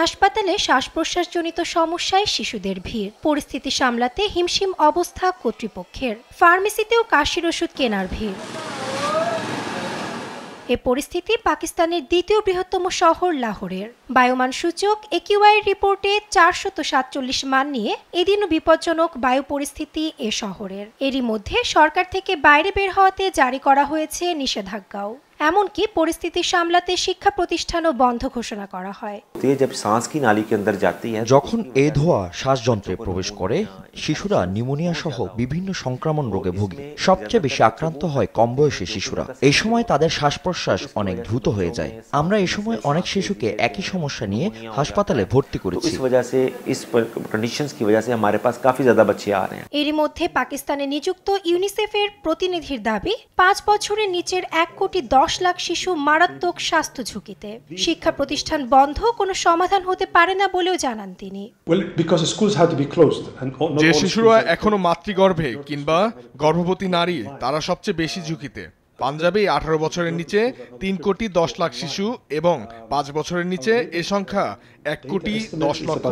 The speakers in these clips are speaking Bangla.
হাসপাতালে শ্বাস প্রশ্বাসজনিত সমস্যায় শিশুদের ভিড় পরিস্থিতি সামলাতে হিমশিম অবস্থা কর্তৃপক্ষের ফার্মেসিতেও কাশির ওষুধ কেনার ভিড় এ পরিস্থিতি পাকিস্তানের দ্বিতীয় বৃহত্তম শহর লাহোরের বায়ুমান সূচক একিউআই রিপোর্টে চারশত সাতচল্লিশ মান নিয়ে এদিনও বিপজ্জনক বায়ু পরিস্থিতি এ শহরের এরই মধ্যে সরকার থেকে বাইরে বের হওয়াতে জারি করা হয়েছে নিষেধাজ্ঞাও এমনকি পরিস্থিতি সামলাতে শিক্ষা প্রতিষ্ঠানও বন্ধ ঘোষণা করা হয় হ্যাঁ, যখন এ ধোয়া শ্বাসযন্ত্রে প্রবেশ করে শিশুরা নিউমোনিয়া সহ বিভিন্ন সংক্রমণ রোগে ভোগে সবচেয়ে বেশি আক্রান্ত হয় কম বয়সে শিশুরা এই সময় তাদের শ্বাস প্রশ্বাস অনেক দ্রুত হয়ে যায় আমরা এ সময় অনেক শিশুকে একই সমস্যা নিয়ে হাসপাতালে ভর্তি করেছি এরই মধ্যে পাকিস্তানে নিযুক্ত ইউনিসেফের প্রতিনিধির দাবি পাঁচ বছরের নিচের এক কোটি দশ দশ লাখ শিশু মারাত্মক স্বাস্থ্য ঝুঁকিতে শিক্ষা প্রতিষ্ঠান বন্ধ কোনো সমাধান হতে পারে না বলেও জানান তিনি যে শিশুরা এখনো মাতৃগর্ভে কিংবা গর্ভবতী নারী তারা সবচেয়ে বেশি ঝুঁকিতে পাঞ্জাবে আঠারো বছরের নিচে তিন কোটি দশ লাখ শিশু এবং পাঁচ বছরের নিচে এ সংখ্যা এক কোটি দশ লক্ষ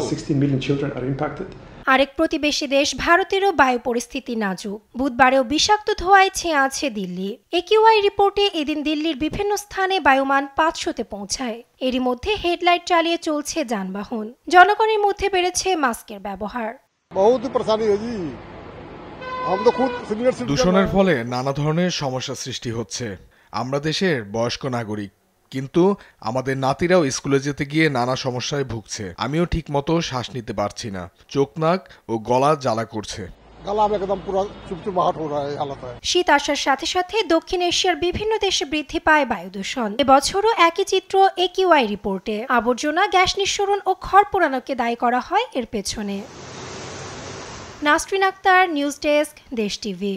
আরেক প্রতিবেশী দেশ ভারতেরও বায়ু পরিস্থিতি নাজুক বুধবারেও বিষাক্ত ধোঁয়ায় ছেঁয়া আছে দিল্লি একিউআই রিপোর্টে এদিন দিল্লির বিভিন্ন স্থানে বায়ুমান পাঁচশোতে পৌঁছায় এরই মধ্যে হেডলাইট চালিয়ে চলছে যানবাহন জনগণের মধ্যে বেড়েছে মাস্কের ব্যবহার দূষণের ফলে নানা ধরনের সমস্যা সৃষ্টি হচ্ছে আমরা দেশের বয়স্ক নাগরিক কিন্তু আমাদের নাতিরাও স্কুলে যেতে গিয়ে নানা সমস্যায় ভুগছে আমিও ঠিক মতো শ্বাস নিতে পারছি না চোখ নাক ও গলা জ্বালা করছে শীত আসার সাথে সাথে দক্ষিণ এশিয়ার বিভিন্ন দেশে বৃদ্ধি পায় বায়ু দূষণ এবছরও একই চিত্র একিউআই রিপোর্টে আবর্জনা গ্যাস নিঃসরণ ও খড় পোড়ানোকে দায়ী করা হয় এর পেছনে Nasrin Akter news desk Desh TV